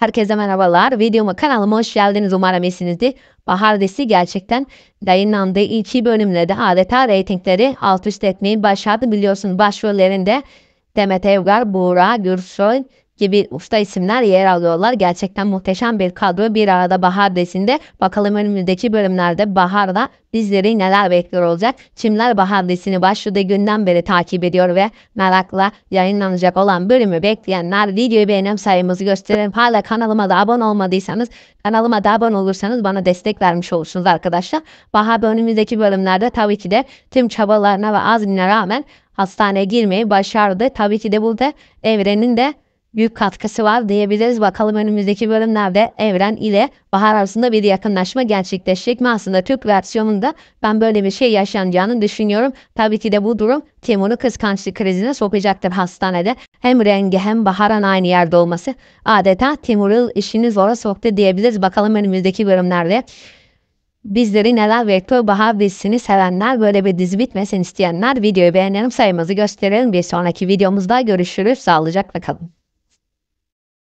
Herkese merhabalar. Videoma kanalıma hoş geldiniz. Umarım iyisinizdir. Bahar desi gerçekten yayınlandığı iki bölümlerde adeta reytingleri alt üst etmeyi başardı. biliyorsun başrollerinde Demet Evgar, Buğra, Gürsoy, gibi usta isimler yer alıyorlar. Gerçekten muhteşem bir kadro bir arada bahar desinde. Bakalım önümüzdeki bölümlerde baharda bizleri neler bekliyor olacak. Çimler bahar desini başladığı günden beri takip ediyor ve merakla yayınlanacak olan bölümü bekleyenler videoyu beğenim sayımızı gösterin. Hala kanalıma da abone olmadıysanız kanalıma da abone olursanız bana destek vermiş olursunuz arkadaşlar. Bahar önümüzdeki bölümlerde tabii ki de tüm çabalarına ve azmine rağmen hastaneye girmeyi başardı. Tabii ki de burada evrenin de büyük katkısı var diyebiliriz. Bakalım önümüzdeki bölümlerde Evren ile Bahar arasında bir yakınlaşma gerçekleşecek mi? Aslında Türk versiyonunda ben böyle bir şey yaşanacağını düşünüyorum. Tabii ki de bu durum Timur'u kıskançlık krizine sokacaktır hastanede. Hem rengi hem Bahar'ın aynı yerde olması adeta Timur'u işini zora soktu diyebiliriz. Bakalım önümüzdeki bölümlerde bizleri neler bekliyor Bahar dizisini sevenler böyle bir dizi bitmesin isteyenler videoyu beğenelim sayımızı gösterelim bir sonraki videomuzda görüşürüz sağlıcakla kalın.